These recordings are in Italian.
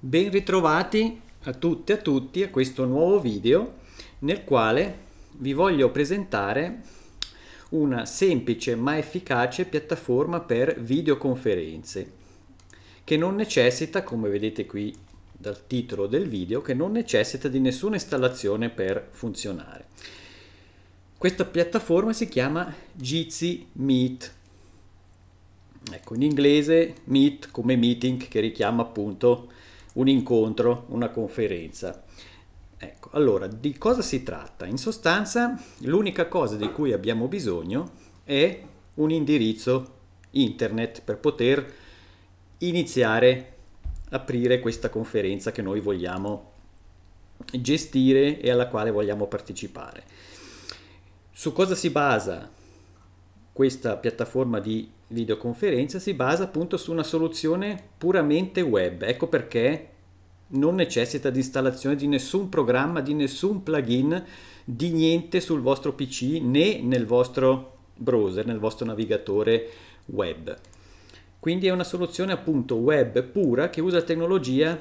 Ben ritrovati a tutte e a tutti a questo nuovo video nel quale vi voglio presentare una semplice ma efficace piattaforma per videoconferenze che non necessita, come vedete qui dal titolo del video, che non necessita di nessuna installazione per funzionare. Questa piattaforma si chiama Jitsi Meet. Ecco, in inglese Meet come meeting che richiama appunto un incontro, una conferenza. Ecco, allora, di cosa si tratta? In sostanza, l'unica cosa di cui abbiamo bisogno è un indirizzo internet per poter iniziare a aprire questa conferenza che noi vogliamo gestire e alla quale vogliamo partecipare. Su cosa si basa questa piattaforma di videoconferenza si basa appunto su una soluzione puramente web. Ecco perché non necessita di installazione di nessun programma, di nessun plugin, di niente sul vostro PC né nel vostro browser, nel vostro navigatore web. Quindi è una soluzione appunto web pura che usa tecnologia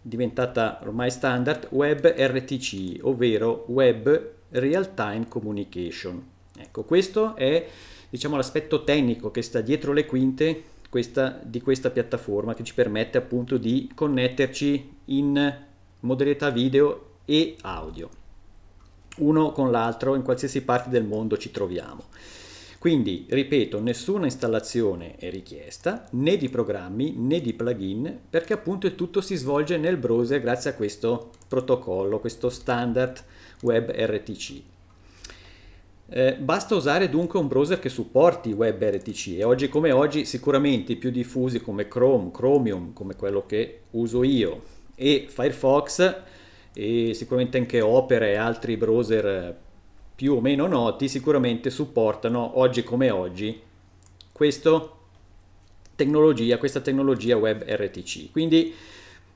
diventata ormai standard web RTC, ovvero web real time communication. Ecco, questo è diciamo, l'aspetto tecnico che sta dietro le quinte questa, di questa piattaforma che ci permette appunto di connetterci in modalità video e audio. Uno con l'altro in qualsiasi parte del mondo ci troviamo. Quindi, ripeto, nessuna installazione è richiesta, né di programmi né di plugin, perché appunto tutto si svolge nel browser grazie a questo protocollo, questo standard web RTC. Eh, basta usare dunque un browser che supporti WebRTC e oggi come oggi sicuramente i più diffusi come Chrome, Chromium, come quello che uso io e Firefox e sicuramente anche Opera e altri browser più o meno noti sicuramente supportano oggi come oggi questo tecnologia, questa tecnologia WebRTC. Quindi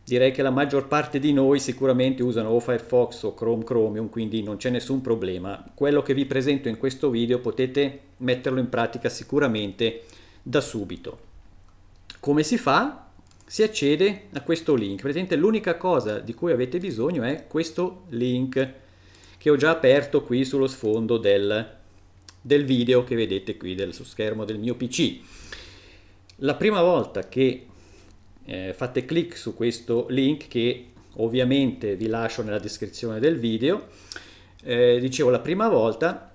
direi che la maggior parte di noi sicuramente usano o Firefox o Chrome Chromium, quindi non c'è nessun problema. Quello che vi presento in questo video potete metterlo in pratica sicuramente da subito. Come si fa? Si accede a questo link. Praticamente l'unica cosa di cui avete bisogno è questo link che ho già aperto qui sullo sfondo del, del video che vedete qui del, su schermo del mio PC. La prima volta che eh, fate clic su questo link che ovviamente vi lascio nella descrizione del video. Eh, dicevo, la prima volta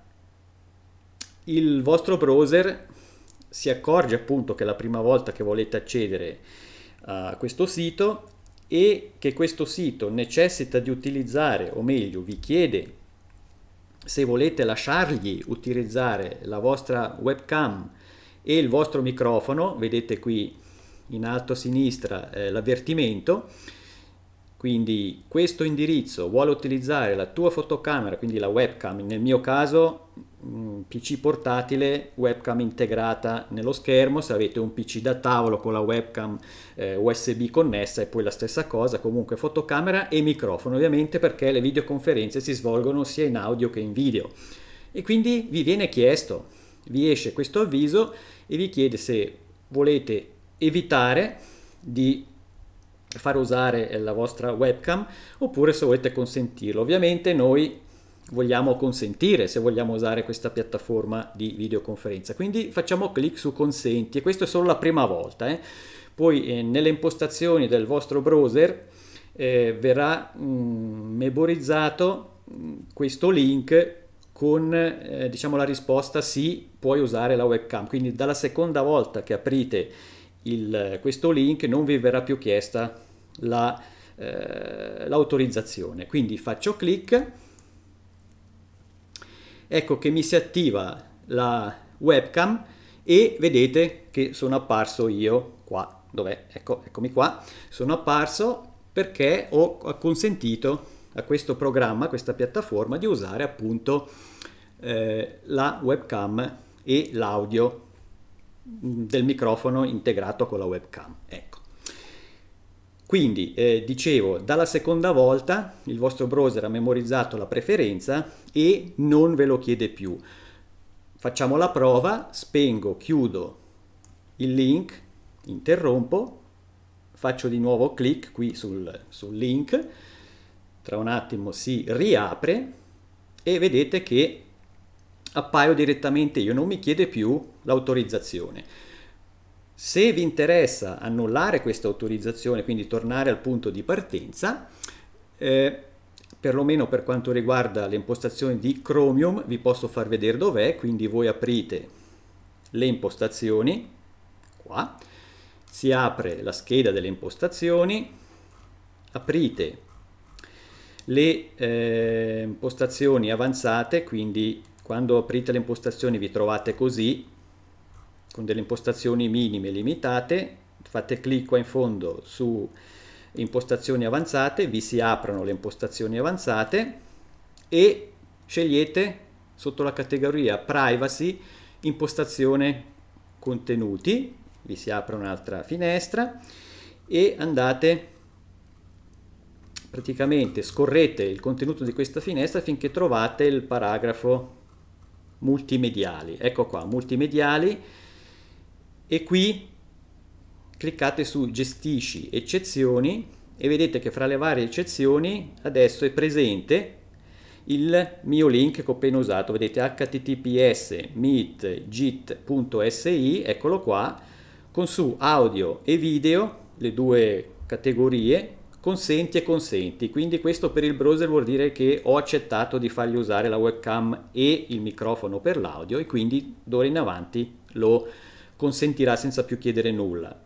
il vostro browser si accorge appunto che è la prima volta che volete accedere a questo sito e che questo sito necessita di utilizzare, o meglio, vi chiede se volete lasciargli utilizzare la vostra webcam e il vostro microfono, vedete qui in alto a sinistra eh, l'avvertimento, quindi questo indirizzo vuole utilizzare la tua fotocamera, quindi la webcam, nel mio caso mm, PC portatile, webcam integrata nello schermo, se avete un PC da tavolo con la webcam eh, USB connessa è poi la stessa cosa, comunque fotocamera e microfono ovviamente perché le videoconferenze si svolgono sia in audio che in video. E quindi vi viene chiesto, vi esce questo avviso e vi chiede se volete evitare di far usare eh, la vostra webcam oppure se volete consentirlo. Ovviamente noi vogliamo consentire se vogliamo usare questa piattaforma di videoconferenza. Quindi facciamo clic su consenti e questo è solo la prima volta. Eh. Poi eh, nelle impostazioni del vostro browser eh, verrà mh, mm, memorizzato mh, mm, questo link con eh, diciamo la risposta sì puoi usare la webcam quindi dalla seconda volta che aprite il, questo link non vi verrà più chiesta la, eh, l'autorizzazione. Quindi faccio clic, ecco che mi si attiva la webcam e vedete che sono apparso io qua, dov'è? Ecco, eccomi qua, sono apparso perché ho consentito a questo programma, a questa piattaforma di usare appunto eh, la webcam e l'audio del microfono integrato con la webcam. Ecco. Quindi, eh, dicevo, dalla seconda volta il vostro browser ha memorizzato la preferenza e non ve lo chiede più. Facciamo la prova, spengo, chiudo il link, interrompo, faccio di nuovo clic qui sul, sul link, tra un attimo si riapre e vedete che appaio direttamente io, non mi chiede più l'autorizzazione. Se vi interessa annullare questa autorizzazione, quindi tornare al punto di partenza, eh, perlomeno per quanto riguarda le impostazioni di Chromium, vi posso far vedere dov'è, quindi voi aprite le impostazioni, qua, si apre la scheda delle impostazioni, aprite le eh, impostazioni avanzate, quindi quando aprite le impostazioni vi trovate così, con delle impostazioni minime limitate, fate clic qua in fondo su impostazioni avanzate, vi si aprono le impostazioni avanzate e scegliete sotto la categoria privacy impostazione contenuti, vi si apre un'altra finestra e andate praticamente scorrete il contenuto di questa finestra finché trovate il paragrafo multimediali. Ecco qua, multimediali e qui cliccate su gestisci eccezioni e vedete che fra le varie eccezioni adesso è presente il mio link che ho appena usato, vedete https meetgit.si, eccolo qua, con su audio e video, le due categorie consenti e consenti, quindi questo per il browser vuol dire che ho accettato di fargli usare la webcam e il microfono per l'audio e quindi d'ora in avanti lo consentirà senza più chiedere nulla.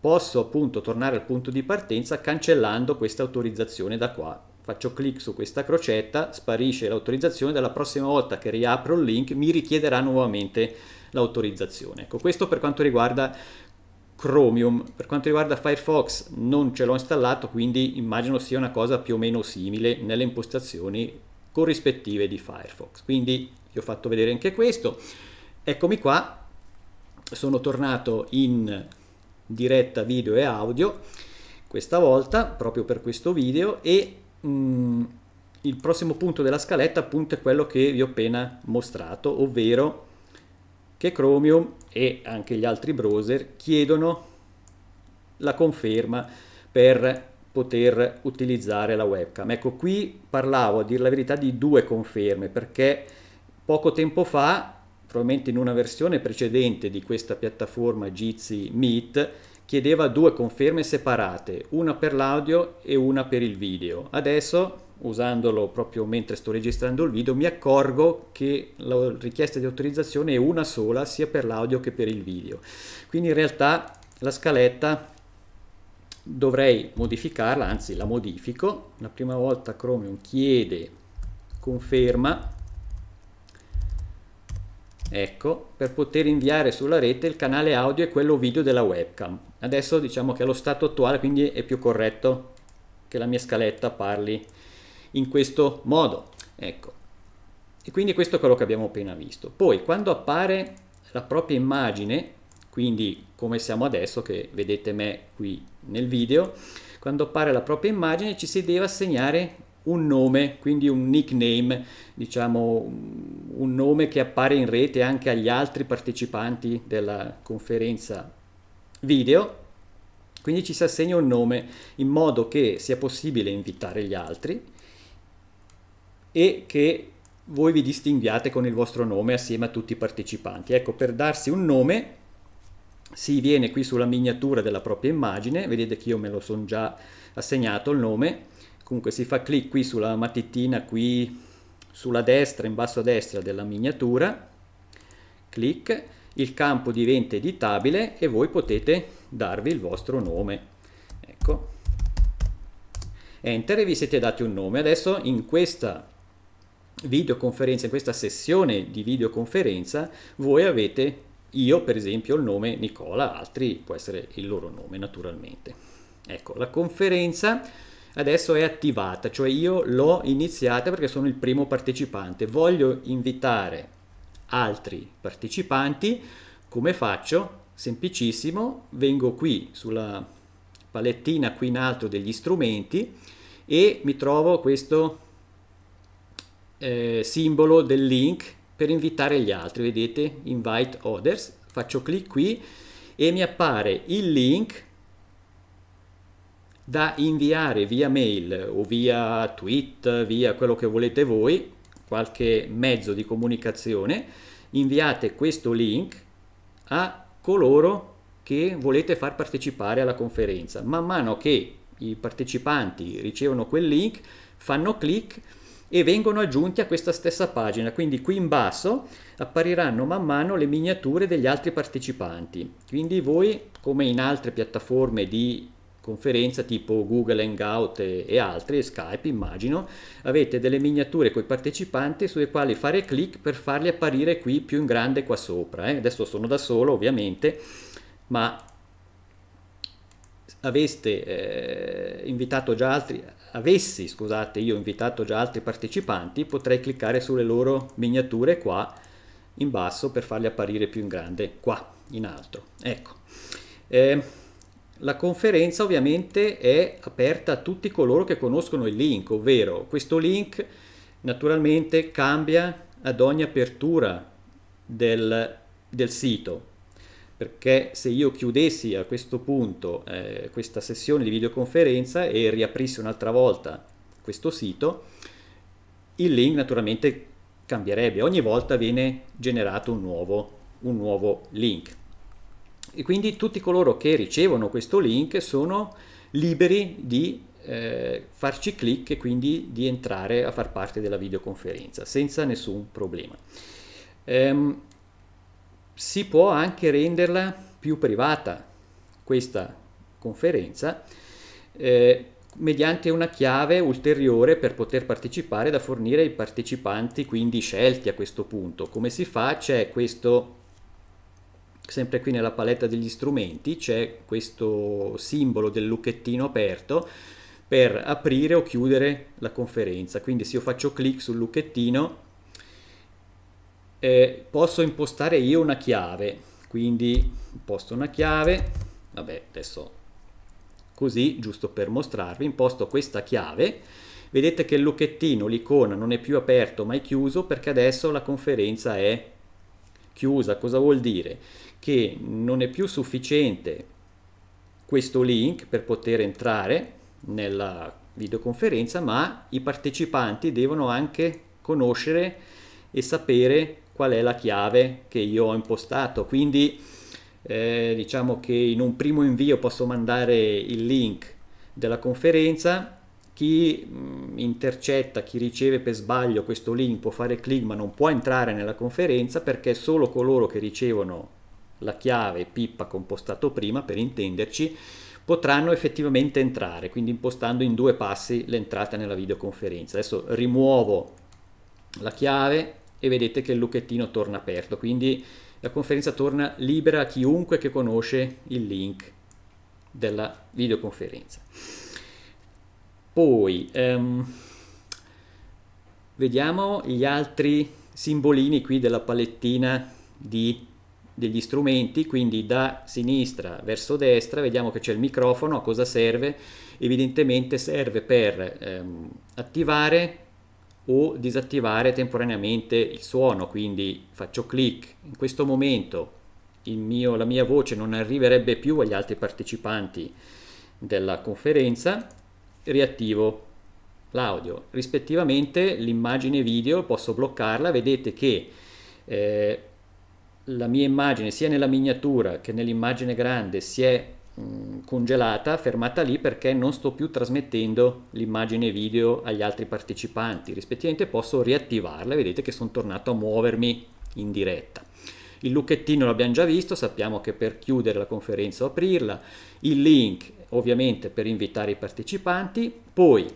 Posso appunto tornare al punto di partenza cancellando questa autorizzazione da qua. Faccio clic su questa crocetta, sparisce l'autorizzazione, dalla prossima volta che riapro il link mi richiederà nuovamente l'autorizzazione. Ecco, questo per quanto riguarda Chromium. Per quanto riguarda Firefox non ce l'ho installato, quindi immagino sia una cosa più o meno simile nelle impostazioni corrispettive di Firefox. Quindi vi ho fatto vedere anche questo. Eccomi qua, sono tornato in diretta video e audio questa volta proprio per questo video e mh, mm, il prossimo punto della scaletta appunto è quello che vi ho appena mostrato, ovvero che Chromium e anche gli altri browser chiedono la conferma per poter utilizzare la webcam. Ecco, qui parlavo, a dire la verità, di due conferme, perché poco tempo fa, probabilmente in una versione precedente di questa piattaforma Jitsi Meet, chiedeva due conferme separate, una per l'audio e una per il video. Adesso usandolo proprio mentre sto registrando il video, mi accorgo che la richiesta di autorizzazione è una sola sia per l'audio che per il video. Quindi in realtà la scaletta dovrei modificarla, anzi la modifico. La prima volta Chromium chiede conferma, ecco, per poter inviare sulla rete il canale audio e quello video della webcam. Adesso diciamo che allo stato attuale quindi è più corretto che la mia scaletta parli in questo modo. Ecco. E quindi questo è quello che abbiamo appena visto. Poi quando appare la propria immagine, quindi come siamo adesso che vedete me qui nel video, quando appare la propria immagine ci si deve assegnare un nome, quindi un nickname, diciamo un nome che appare in rete anche agli altri partecipanti della conferenza video. Quindi ci si assegna un nome in modo che sia possibile invitare gli altri e che voi vi distinguiate con il vostro nome assieme a tutti i partecipanti. Ecco, per darsi un nome si viene qui sulla miniatura della propria immagine, vedete che io me lo sono già assegnato il nome, comunque si fa clic qui sulla matitina qui sulla destra, in basso a destra della miniatura, clic, il campo diventa editabile e voi potete darvi il vostro nome. Ecco. Enter e vi siete dati un nome. Adesso in questa videoconferenza, in questa sessione di videoconferenza, voi avete io per esempio il nome Nicola, altri può essere il loro nome naturalmente. Ecco, la conferenza adesso è attivata, cioè io l'ho iniziata perché sono il primo partecipante. Voglio invitare altri partecipanti, come faccio? Semplicissimo, vengo qui sulla palettina qui in alto degli strumenti e mi trovo questo eh, simbolo del link per invitare gli altri, vedete? Invite others, faccio clic qui e mi appare il link da inviare via mail o via tweet, via quello che volete voi, qualche mezzo di comunicazione, inviate questo link a coloro che volete far partecipare alla conferenza. Man mano che i partecipanti ricevono quel link, fanno clic e vengono aggiunti a questa stessa pagina. Quindi qui in basso appariranno man mano le miniature degli altri partecipanti. Quindi voi, come in altre piattaforme di conferenza tipo Google Hangout e, e altri, Skype immagino, avete delle miniature con i partecipanti sulle quali fare clic per farli apparire qui più in grande qua sopra. Eh. Adesso sono da solo ovviamente, ma aveste eh, invitato già altri, avessi scusate, io invitato già altri partecipanti, potrei cliccare sulle loro miniature qua in basso per farle apparire più in grande qua in alto. Ecco. Eh, la conferenza ovviamente è aperta a tutti coloro che conoscono il link, ovvero questo link naturalmente cambia ad ogni apertura del, del sito perché se io chiudessi a questo punto eh, questa sessione di videoconferenza e riaprissi un'altra volta questo sito, il link naturalmente cambierebbe, ogni volta viene generato un nuovo, un nuovo link. E quindi tutti coloro che ricevono questo link sono liberi di eh, farci clic e quindi di entrare a far parte della videoconferenza senza nessun problema. Ehm, si può anche renderla più privata, questa conferenza, eh, mediante una chiave ulteriore per poter partecipare da fornire ai partecipanti quindi scelti a questo punto. Come si fa? C'è questo, sempre qui nella paletta degli strumenti, c'è questo simbolo del lucchettino aperto per aprire o chiudere la conferenza. Quindi se io faccio clic sul lucchettino eh, posso impostare io una chiave, quindi imposto una chiave, vabbè adesso così, giusto per mostrarvi, imposto questa chiave, vedete che il lucchettino, l'icona non è più aperto ma è chiuso perché adesso la conferenza è chiusa, cosa vuol dire? Che non è più sufficiente questo link per poter entrare nella videoconferenza, ma i partecipanti devono anche conoscere e sapere qual è la chiave che io ho impostato. Quindi eh, diciamo che in un primo invio posso mandare il link della conferenza, chi mh, mm, intercetta, chi riceve per sbaglio questo link può fare clic ma non può entrare nella conferenza perché solo coloro che ricevono la chiave pippa compostato prima per intenderci potranno effettivamente entrare, quindi impostando in due passi l'entrata nella videoconferenza. Adesso rimuovo la chiave, e vedete che il lucchettino torna aperto, quindi la conferenza torna libera a chiunque che conosce il link della videoconferenza. Poi ehm, vediamo gli altri simbolini qui della palettina di, degli strumenti, quindi da sinistra verso destra vediamo che c'è il microfono, a cosa serve? Evidentemente serve per ehm, attivare o disattivare temporaneamente il suono, quindi faccio clic, in questo momento mio, la mia voce non arriverebbe più agli altri partecipanti della conferenza, riattivo l'audio. Rispettivamente l'immagine video posso bloccarla, vedete che eh, la mia immagine sia nella miniatura che nell'immagine grande si è Mm, congelata, fermata lì perché non sto più trasmettendo l'immagine video agli altri partecipanti, rispettivamente posso riattivarla, vedete che sono tornato a muovermi in diretta. Il lucchettino l'abbiamo già visto, sappiamo che per chiudere la conferenza o aprirla, il link ovviamente per invitare i partecipanti, poi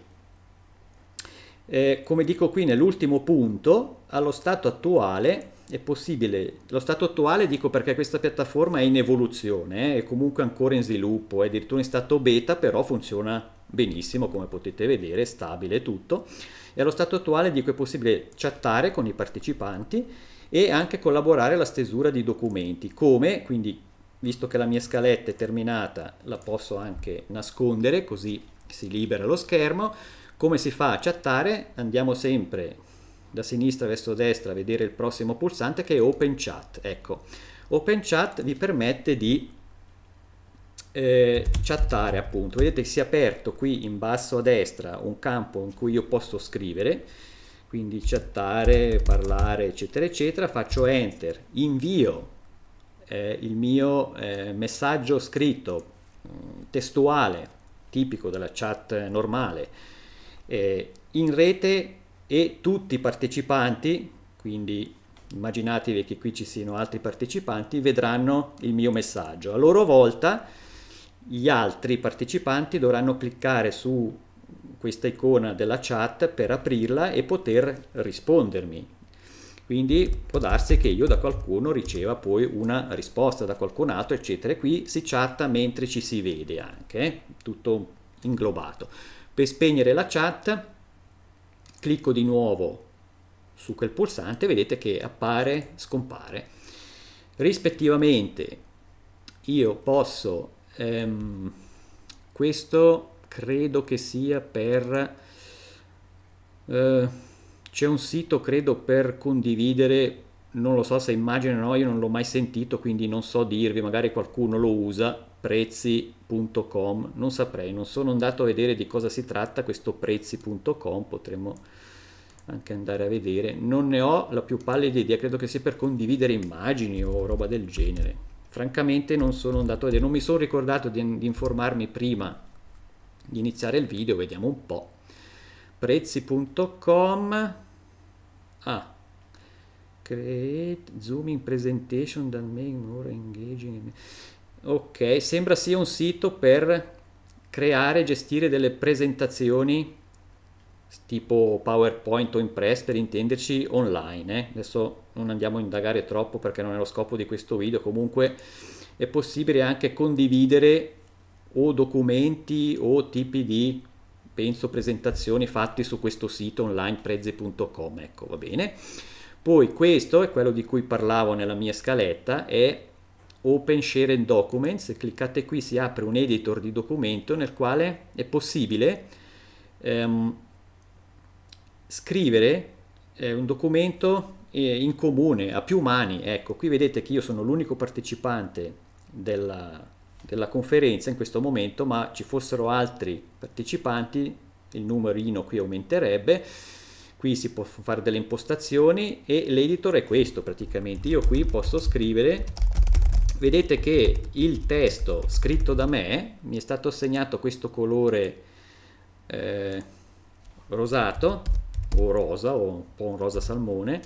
eh, come dico qui nell'ultimo punto, allo stato attuale è possibile, lo stato attuale dico perché questa piattaforma è in evoluzione, eh, è comunque ancora in sviluppo, è addirittura in stato beta, però funziona benissimo come potete vedere, è stabile tutto e allo stato attuale dico è possibile chattare con i partecipanti e anche collaborare alla stesura di documenti, come quindi visto che la mia scaletta è terminata la posso anche nascondere così si libera lo schermo, come si fa a chattare? Andiamo sempre da sinistra verso destra vedere il prossimo pulsante che è Open Chat. Ecco, Open Chat vi permette di eh, chattare appunto. Vedete che si è aperto qui in basso a destra un campo in cui io posso scrivere, quindi chattare, parlare, eccetera, eccetera. Faccio Enter, invio eh, il mio eh, messaggio scritto, mm, testuale, tipico della chat normale. Eh, in rete e tutti i partecipanti, quindi immaginatevi che qui ci siano altri partecipanti, vedranno il mio messaggio. A loro volta gli altri partecipanti dovranno cliccare su questa icona della chat per aprirla e poter rispondermi. Quindi può darsi che io da qualcuno riceva poi una risposta da qualcun altro, eccetera. E qui si chatta mentre ci si vede anche, eh? tutto inglobato. Per spegnere la chat clicco di nuovo su quel pulsante vedete che appare, scompare. Rispettivamente io posso, ehm, questo credo che sia per, eh, c'è un sito credo per condividere non lo so se immagino o no, io non l'ho mai sentito, quindi non so dirvi, magari qualcuno lo usa, prezzi.com, non saprei, non sono andato a vedere di cosa si tratta questo prezzi.com, potremmo anche andare a vedere, non ne ho la più pallida idea, credo che sia per condividere immagini o roba del genere. Francamente non sono andato a vedere, non mi sono ricordato di, di informarmi prima di iniziare il video, vediamo un po'. prezzi.com Ah, create zooming presentation that make more engaging ok sembra sia un sito per creare e gestire delle presentazioni tipo PowerPoint o Impress per intenderci online. Eh? Adesso non andiamo a indagare troppo perché non è lo scopo di questo video, comunque è possibile anche condividere o documenti o tipi di penso presentazioni fatti su questo sito online prezzi.com, ecco, va bene. Poi questo è quello di cui parlavo nella mia scaletta, è Open Shared Documents, cliccate qui si apre un editor di documento nel quale è possibile ehm, scrivere eh, un documento eh, in comune a più mani. Ecco, qui vedete che io sono l'unico partecipante della, della conferenza in questo momento, ma ci fossero altri partecipanti, il numerino qui aumenterebbe qui si possono fare delle impostazioni e l'editor è questo praticamente io qui posso scrivere vedete che il testo scritto da me mi è stato assegnato questo colore eh, rosato o rosa o un po' un rosa salmone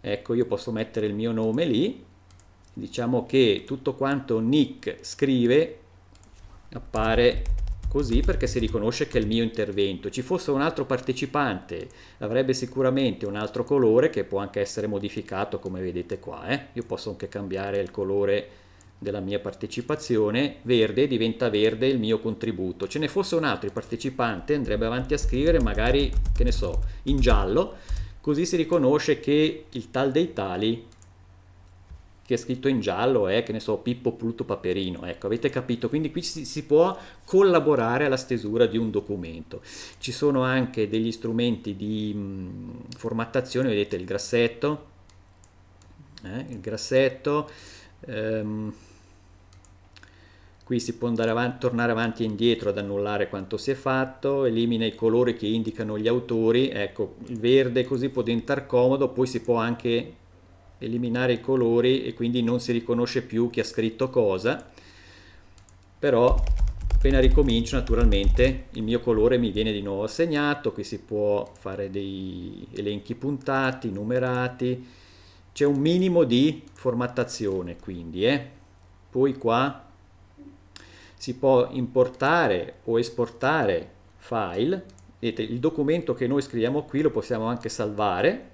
ecco io posso mettere il mio nome lì diciamo che tutto quanto Nick scrive appare Così perché si riconosce che è il mio intervento. Ci fosse un altro partecipante, avrebbe sicuramente un altro colore che può anche essere modificato come vedete qua. Eh? Io posso anche cambiare il colore della mia partecipazione, verde diventa verde il mio contributo. Ce ne fosse un altro il partecipante andrebbe avanti a scrivere magari, che ne so, in giallo, così si riconosce che il tal dei tali che è scritto in giallo è, che ne so, Pippo Pluto Paperino, ecco, avete capito? Quindi qui si, si può collaborare alla stesura di un documento. Ci sono anche degli strumenti di mh, mm, formattazione, vedete il grassetto, eh, il grassetto, ehm, qui si può andare avanti, tornare avanti e indietro ad annullare quanto si è fatto, elimina i colori che indicano gli autori, ecco il verde così può diventare comodo, poi si può anche eliminare i colori e quindi non si riconosce più chi ha scritto cosa però appena ricomincio naturalmente il mio colore mi viene di nuovo assegnato qui si può fare dei elenchi puntati numerati c'è un minimo di formattazione quindi eh. poi qua si può importare o esportare file vedete il documento che noi scriviamo qui lo possiamo anche salvare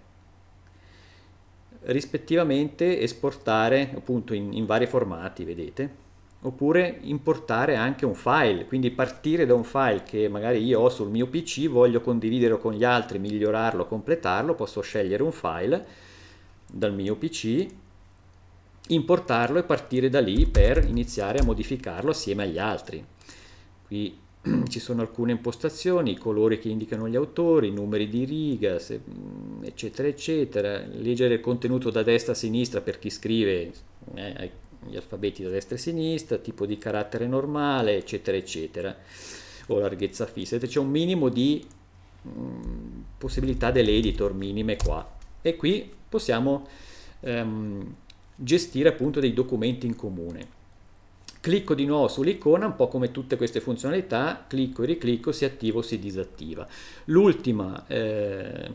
rispettivamente esportare appunto in, in vari formati, vedete, oppure importare anche un file, quindi partire da un file che magari io ho sul mio PC, voglio condividerlo con gli altri, migliorarlo, completarlo, posso scegliere un file dal mio PC, importarlo e partire da lì per iniziare a modificarlo assieme agli altri. Qui ci sono alcune impostazioni, i colori che indicano gli autori, i numeri di riga, se, mm, eccetera, eccetera. Leggere il contenuto da destra a sinistra per chi scrive eh, gli alfabeti da destra e sinistra, tipo di carattere normale, eccetera, eccetera, o larghezza fissa. C'è un minimo di mh, mm, possibilità dell'editor minime qua. E qui possiamo ehm, gestire appunto dei documenti in comune. Clicco di nuovo sull'icona, un po' come tutte queste funzionalità, clicco e riclicco, si attiva o si disattiva. L'ultima eh,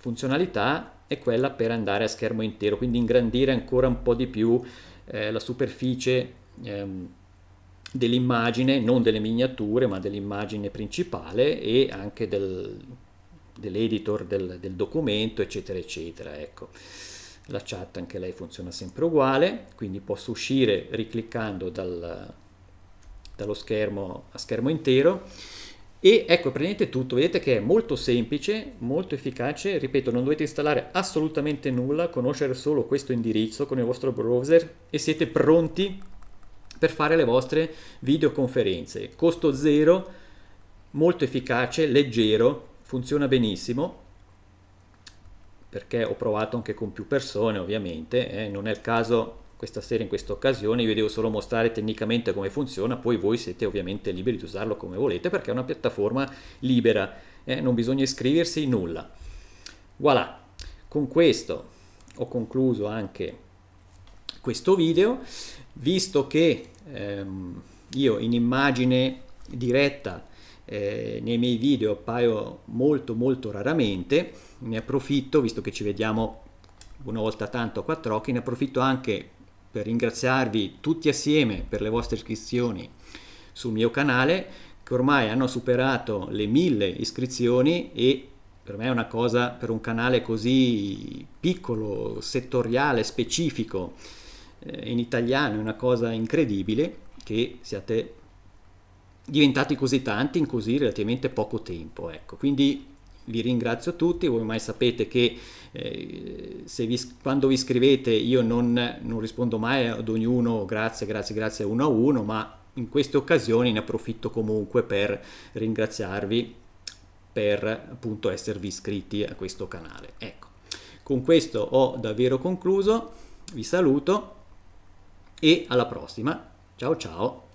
funzionalità è quella per andare a schermo intero, quindi ingrandire ancora un po' di più eh, la superficie ehm, dell'immagine, non delle miniature, ma dell'immagine principale e anche del, dell'editor del, del, documento, eccetera, eccetera. Ecco la chat anche lei funziona sempre uguale, quindi posso uscire ricliccando dal, dallo schermo a schermo intero e ecco prendete tutto, vedete che è molto semplice, molto efficace, ripeto non dovete installare assolutamente nulla, conoscere solo questo indirizzo con il vostro browser e siete pronti per fare le vostre videoconferenze, costo zero, molto efficace, leggero, funziona benissimo perché ho provato anche con più persone ovviamente, eh, non è il caso questa sera in questa occasione, io devo solo mostrare tecnicamente come funziona, poi voi siete ovviamente liberi di usarlo come volete perché è una piattaforma libera, eh, non bisogna iscriversi, nulla. Voilà, con questo ho concluso anche questo video, visto che ehm, io in immagine diretta eh, nei miei video appaio molto molto raramente, ne approfitto, visto che ci vediamo una volta tanto a quattro occhi, ne approfitto anche per ringraziarvi tutti assieme per le vostre iscrizioni sul mio canale, che ormai hanno superato le mille iscrizioni e per me è una cosa, per un canale così piccolo, settoriale, specifico, eh, in italiano, è una cosa incredibile che siate diventati così tanti in così relativamente poco tempo. Ecco. Quindi vi ringrazio tutti, voi mai sapete che eh, vi, quando vi scrivete io non, non, rispondo mai ad ognuno grazie, grazie, grazie uno a uno, ma in queste occasioni ne approfitto comunque per ringraziarvi per appunto esservi iscritti a questo canale. Ecco, con questo ho davvero concluso, vi saluto e alla prossima, ciao ciao!